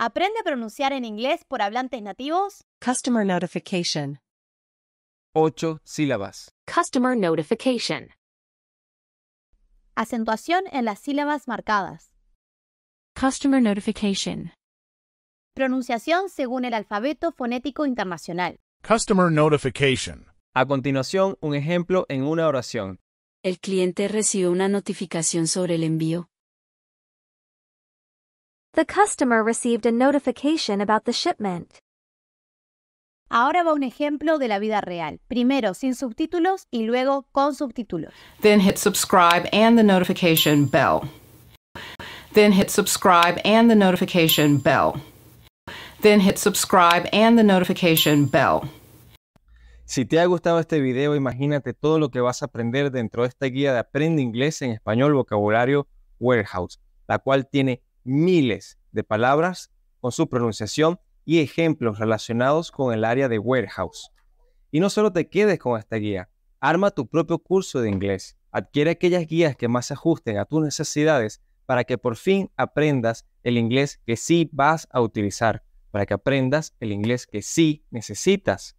Aprende a pronunciar en inglés por hablantes nativos. Customer notification. Ocho sílabas. Customer notification. Acentuación en las sílabas marcadas. Customer notification. Pronunciación según el alfabeto fonético internacional. Customer notification. A continuación, un ejemplo en una oración. El cliente recibe una notificación sobre el envío. The customer received a notification about the shipment. Ahora va un ejemplo de la vida real, primero sin subtítulos y luego con subtítulos. Then hit subscribe and the notification bell. Then hit subscribe and the notification bell. Then hit subscribe and the notification bell. Si te ha gustado este video, imagínate todo lo que vas a aprender dentro de esta guía de Aprende Inglés en Español Vocabulario Warehouse, la cual tiene miles de palabras con su pronunciación y ejemplos relacionados con el área de warehouse. Y no solo te quedes con esta guía, arma tu propio curso de inglés. Adquiere aquellas guías que más se ajusten a tus necesidades para que por fin aprendas el inglés que sí vas a utilizar, para que aprendas el inglés que sí necesitas.